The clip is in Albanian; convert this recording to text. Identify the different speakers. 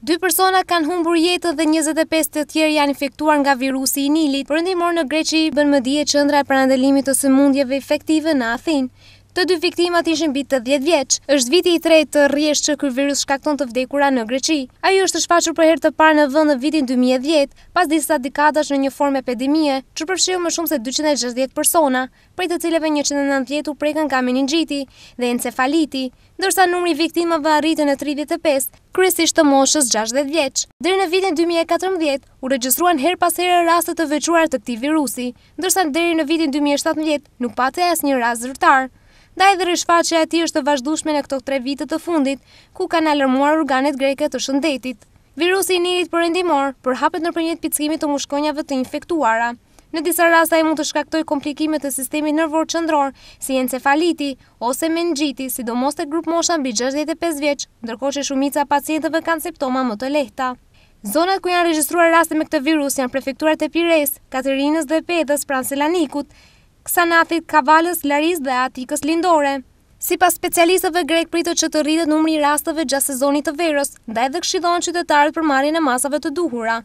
Speaker 1: Dy persona kanë humbur jetë dhe 25 të tjerë janë infektuar nga virusi i Nilit. Përëndimor në Greqi bën më dje qëndra e prandelimit të sëmundjeve efektive në Athin. Të dy viktimat ishin bitë të 10 vjeqë. është viti i trejt të rrjesht që kërë virus shkakton të vdekura në Greqi. Ajo është të shfaqër për herë të parë në vënd në vitin 2010, pas disa dikadash në një formë epidemie, që përshiu më shumë se 260 persona, prej të cileve 190 u prekën ka dhe encefaliti, dërsa numri viktimave arritën e 35, kryesisht të moshës 60 vjeç. Deri në vitin 2014 u regjistruan her pas rastet raste të veçuara të këtij virusi, ndërsa deri në vitin 2017 nuk patë asnjë rast zyrtar. Ndaj rishfa që ati është të vazhdushme në këto tre vitet të fundit, ku kanë alarmuar organet greke të shëndetit. Virusi i njërit përëndimor, për hapet në përnjet pizkimit të mushkonjave të infektuara, Në disa rasta e mund të shkaktoj komplikime të sistemi nërvor qëndror, si encefaliti ose mengjiti, sidomos të grup mosha mbi 65 vjeq, ndërko që shumica pacientëve kanë septoma më të lehta. Zonat ku janë registruar raste me këtë virus janë prefekturat e Pires, Katerinës dhe Pedës, Pranselanikut, Ksanathit, Kavalës, Laris dhe Atikës Lindore. Si pas specialistëve grek pritë që të rritët numri rastëve gjatë sezonit të verës, da edhe këshidhon qytetarët për marjen e masave të duhura.